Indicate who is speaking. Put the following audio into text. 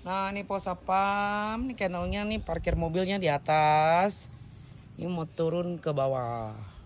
Speaker 1: Nah ini pos apam, ini kennelnya nih parkir mobilnya di atas. Ini mau turun ke bawah.